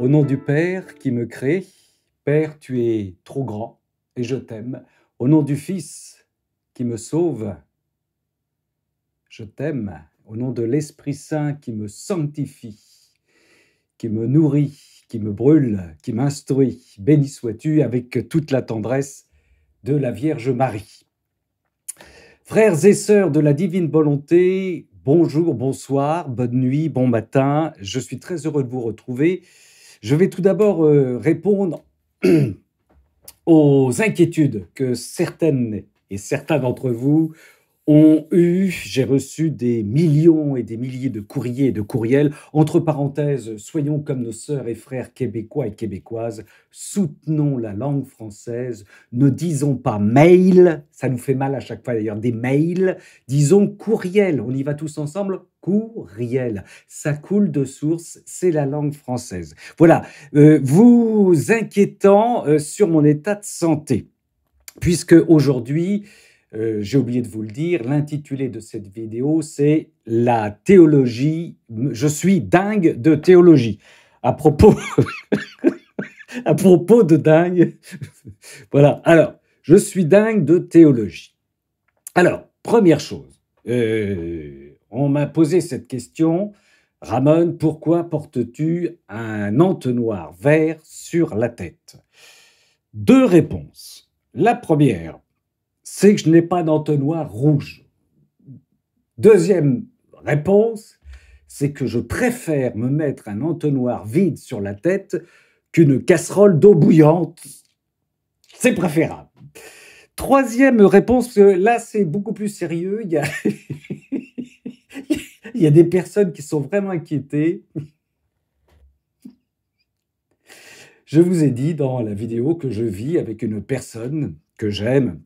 Au nom du Père qui me crée, Père, tu es trop grand et je t'aime. Au nom du Fils qui me sauve, je t'aime. Au nom de l'Esprit Saint qui me sanctifie, qui me nourrit, qui me brûle, qui m'instruit, béni sois-tu avec toute la tendresse de la Vierge Marie. Frères et sœurs de la divine volonté, bonjour, bonsoir, bonne nuit, bon matin. Je suis très heureux de vous retrouver je vais tout d'abord euh, répondre aux inquiétudes que certaines et certains d'entre vous ont eu, j'ai reçu des millions et des milliers de courriers et de courriels. Entre parenthèses, soyons comme nos sœurs et frères québécois et québécoises, soutenons la langue française, ne disons pas mail, ça nous fait mal à chaque fois d'ailleurs, des mails, disons courriel, on y va tous ensemble, courriel. Ça coule de source, c'est la langue française. Voilà, euh, vous inquiétant euh, sur mon état de santé, puisque aujourd'hui, euh, j'ai oublié de vous le dire, l'intitulé de cette vidéo, c'est La théologie, je suis dingue de théologie. À propos, à propos de dingue, voilà. Alors, je suis dingue de théologie. Alors, première chose, euh, on m'a posé cette question, Ramon, pourquoi portes-tu un entonnoir vert sur la tête Deux réponses. La première, c'est que je n'ai pas d'entonnoir rouge. Deuxième réponse, c'est que je préfère me mettre un entonnoir vide sur la tête qu'une casserole d'eau bouillante. C'est préférable. Troisième réponse, là c'est beaucoup plus sérieux, il y, a il y a des personnes qui sont vraiment inquiétées. Je vous ai dit dans la vidéo que je vis avec une personne que j'aime,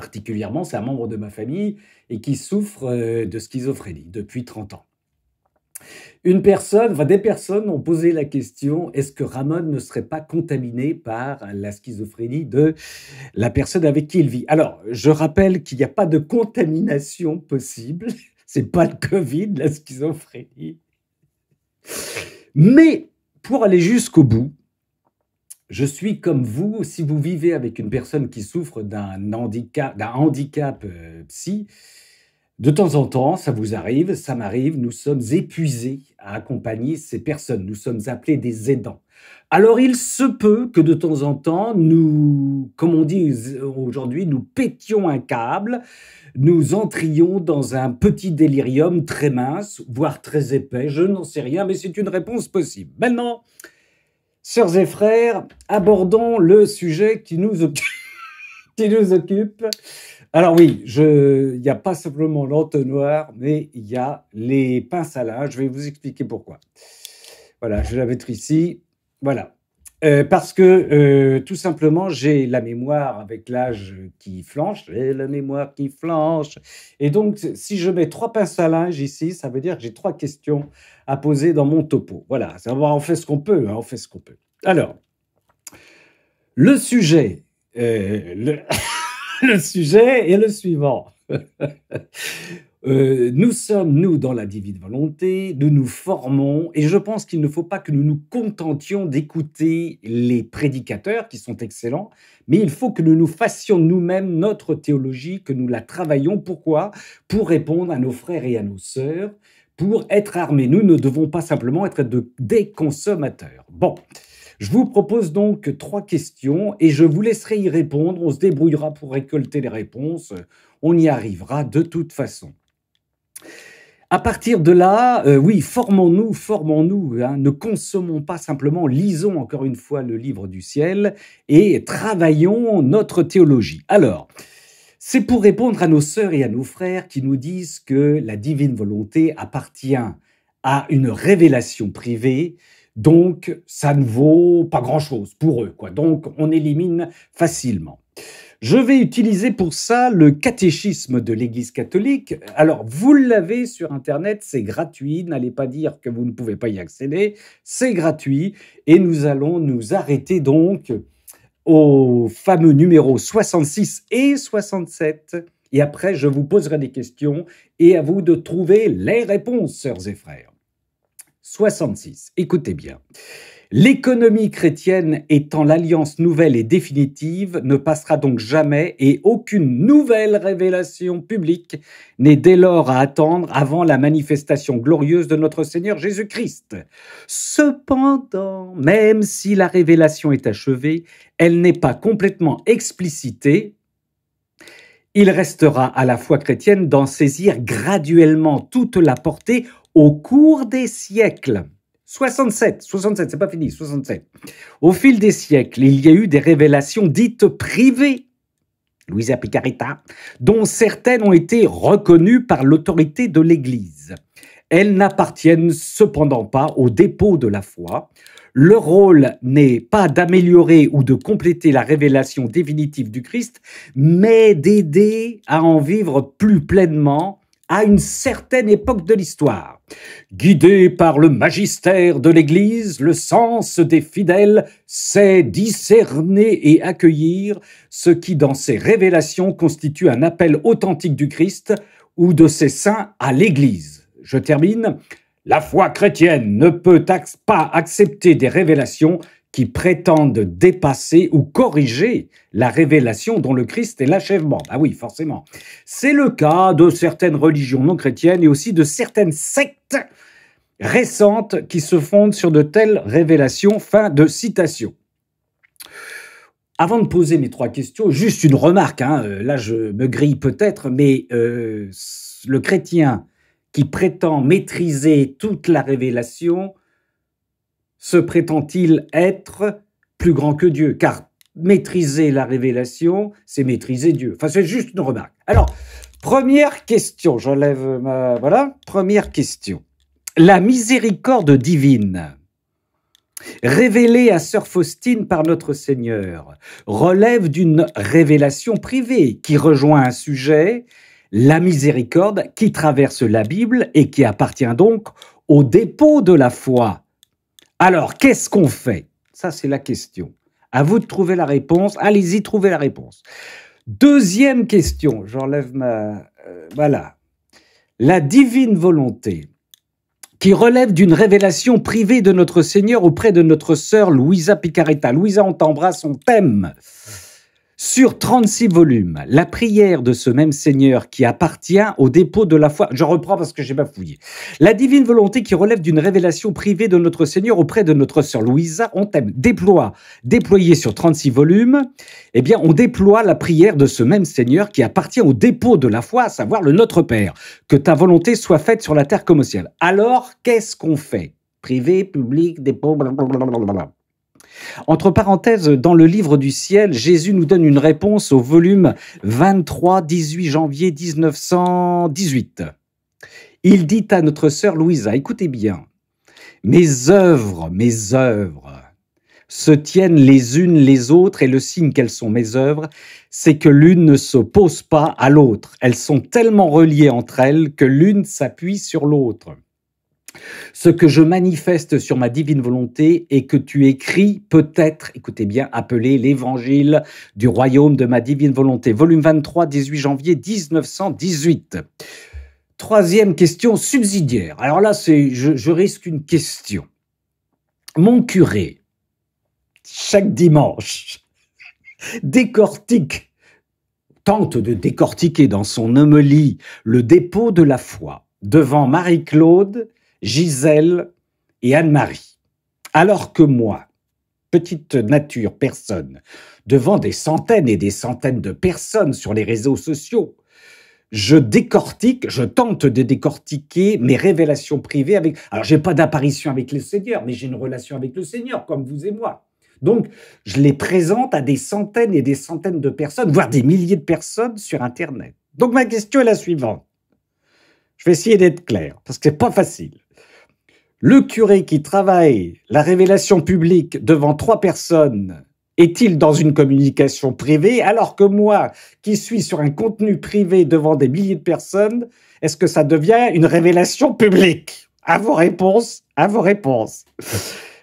particulièrement, c'est un membre de ma famille et qui souffre euh, de schizophrénie depuis 30 ans. Une personne, des personnes ont posé la question est-ce que Ramon ne serait pas contaminé par la schizophrénie de la personne avec qui il vit Alors, je rappelle qu'il n'y a pas de contamination possible. C'est pas le Covid, la schizophrénie. Mais pour aller jusqu'au bout, je suis comme vous, si vous vivez avec une personne qui souffre d'un handicap, d'un handicap euh, psy, de temps en temps, ça vous arrive, ça m'arrive, nous sommes épuisés à accompagner ces personnes, nous sommes appelés des aidants. Alors il se peut que de temps en temps, nous, comme on dit aujourd'hui, nous pétions un câble, nous entrions dans un petit délirium très mince, voire très épais, je n'en sais rien, mais c'est une réponse possible. Maintenant, Sœurs et frères, abordons le sujet qui nous, occupe. Alors oui, il n'y a pas simplement l'entonnoir, mais il y a les pinces à linge. Je vais vous expliquer pourquoi. Voilà, je la mettre ici. Voilà. Euh, parce que euh, tout simplement, j'ai la mémoire avec l'âge qui flanche, j'ai la mémoire qui flanche. Et donc, si je mets trois pinces à linge ici, ça veut dire que j'ai trois questions à poser dans mon topo. Voilà, on fait ce qu'on peut, hein, on fait ce qu'on peut. Alors, le sujet, euh, le, le sujet est le suivant. Euh, nous sommes, nous, dans la divine volonté, nous nous formons, et je pense qu'il ne faut pas que nous nous contentions d'écouter les prédicateurs, qui sont excellents, mais il faut que nous nous fassions nous-mêmes notre théologie, que nous la travaillions. Pourquoi Pour répondre à nos frères et à nos sœurs, pour être armés. Nous ne devons pas simplement être des consommateurs. Bon. Je vous propose donc trois questions et je vous laisserai y répondre. On se débrouillera pour récolter les réponses. On y arrivera de toute façon. À partir de là, euh, oui, formons-nous, formons-nous, hein. ne consommons pas simplement, lisons encore une fois le livre du ciel et travaillons notre théologie. Alors, c'est pour répondre à nos sœurs et à nos frères qui nous disent que la divine volonté appartient à une révélation privée, donc ça ne vaut pas grand-chose pour eux, quoi. Donc on élimine facilement. Je vais utiliser pour ça le catéchisme de l'Église catholique. Alors, vous l'avez sur Internet, c'est gratuit, n'allez pas dire que vous ne pouvez pas y accéder, c'est gratuit. Et nous allons nous arrêter donc au fameux numéro 66 et 67. Et après, je vous poserai des questions et à vous de trouver les réponses, sœurs et frères. 66, écoutez bien. L'économie chrétienne étant l'alliance nouvelle et définitive ne passera donc jamais et aucune nouvelle révélation publique n'est dès lors à attendre avant la manifestation glorieuse de notre Seigneur Jésus-Christ. Cependant, même si la révélation est achevée, elle n'est pas complètement explicitée. Il restera à la foi chrétienne d'en saisir graduellement toute la portée au cours des siècles. 67, 67, c'est pas fini, 67. Au fil des siècles, il y a eu des révélations dites privées, Louisa Picarita, dont certaines ont été reconnues par l'autorité de l'Église. Elles n'appartiennent cependant pas au dépôt de la foi. Leur rôle n'est pas d'améliorer ou de compléter la révélation définitive du Christ, mais d'aider à en vivre plus pleinement à une certaine époque de l'histoire. Guidé par le magistère de l'Église, le sens des fidèles sait discerner et accueillir ce qui, dans ses révélations, constitue un appel authentique du Christ ou de ses saints à l'Église. Je termine. La foi chrétienne ne peut pas accepter des révélations qui prétendent dépasser ou corriger la révélation dont le Christ est l'achèvement. Ah oui, forcément. C'est le cas de certaines religions non chrétiennes et aussi de certaines sectes récentes qui se fondent sur de telles révélations. Fin de citation. Avant de poser mes trois questions, juste une remarque, hein, euh, là je me grille peut-être, mais euh, le chrétien qui prétend maîtriser toute la révélation se prétend-il être plus grand que Dieu Car maîtriser la révélation, c'est maîtriser Dieu. Enfin, c'est juste une remarque. Alors, première question, j'enlève ma... Voilà, première question. La miséricorde divine révélée à Sœur Faustine par notre Seigneur relève d'une révélation privée qui rejoint un sujet, la miséricorde, qui traverse la Bible et qui appartient donc au dépôt de la foi alors, qu'est-ce qu'on fait Ça, c'est la question. À vous de trouver la réponse. Allez-y, trouvez la réponse. Deuxième question, j'enlève ma... Euh, voilà. La divine volonté qui relève d'une révélation privée de notre Seigneur auprès de notre sœur Louisa Picaretta. Louisa, on t'embrasse, on t'aime. Sur 36 volumes, la prière de ce même Seigneur qui appartient au dépôt de la foi, je reprends parce que j'ai fouillé. la divine volonté qui relève d'une révélation privée de notre Seigneur auprès de notre sœur Louisa, on thème déploie, déployé sur 36 volumes, eh bien on déploie la prière de ce même Seigneur qui appartient au dépôt de la foi, à savoir le Notre Père, que ta volonté soit faite sur la terre comme au ciel. Alors qu'est-ce qu'on fait Privé, public, dépôt, blablabla. Entre parenthèses, dans le livre du ciel, Jésus nous donne une réponse au volume 23, 18 janvier 1918. Il dit à notre sœur Louisa, écoutez bien, mes œuvres, mes œuvres se tiennent les unes les autres et le signe qu'elles sont mes œuvres, c'est que l'une ne s'oppose pas à l'autre. Elles sont tellement reliées entre elles que l'une s'appuie sur l'autre. Ce que je manifeste sur ma divine volonté et que tu écris peut-être, écoutez bien, appelé l'Évangile du royaume de ma divine volonté, volume 23, 18 janvier 1918. Troisième question subsidiaire. Alors là, je, je risque une question. Mon curé, chaque dimanche, décortique, tente de décortiquer dans son homélie le dépôt de la foi devant Marie-Claude Gisèle et Anne-Marie. Alors que moi, petite nature personne, devant des centaines et des centaines de personnes sur les réseaux sociaux, je décortique, je tente de décortiquer mes révélations privées avec. Alors, j'ai pas d'apparition avec le Seigneur, mais j'ai une relation avec le Seigneur, comme vous et moi. Donc, je les présente à des centaines et des centaines de personnes, voire des milliers de personnes sur Internet. Donc, ma question est la suivante. Je vais essayer d'être clair, parce que c'est pas facile. Le curé qui travaille la révélation publique devant trois personnes est-il dans une communication privée alors que moi, qui suis sur un contenu privé devant des milliers de personnes, est-ce que ça devient une révélation publique À vos réponses, à vos réponses.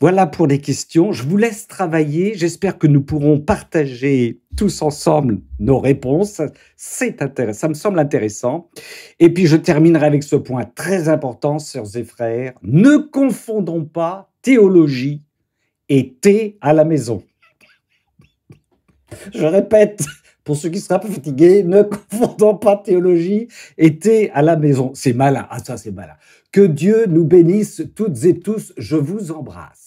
voilà pour les questions. Je vous laisse travailler. J'espère que nous pourrons partager tous ensemble nos réponses. C'est intéressant, ça me semble intéressant. Et puis je terminerai avec ce point très important, sœurs et frères. Ne confondons pas théologie et thé à la maison. Je répète, pour ceux qui seraient un peu fatigués, ne confondons pas théologie et thé à la maison. C'est malin, ah ça c'est malin. Que Dieu nous bénisse toutes et tous, je vous embrasse.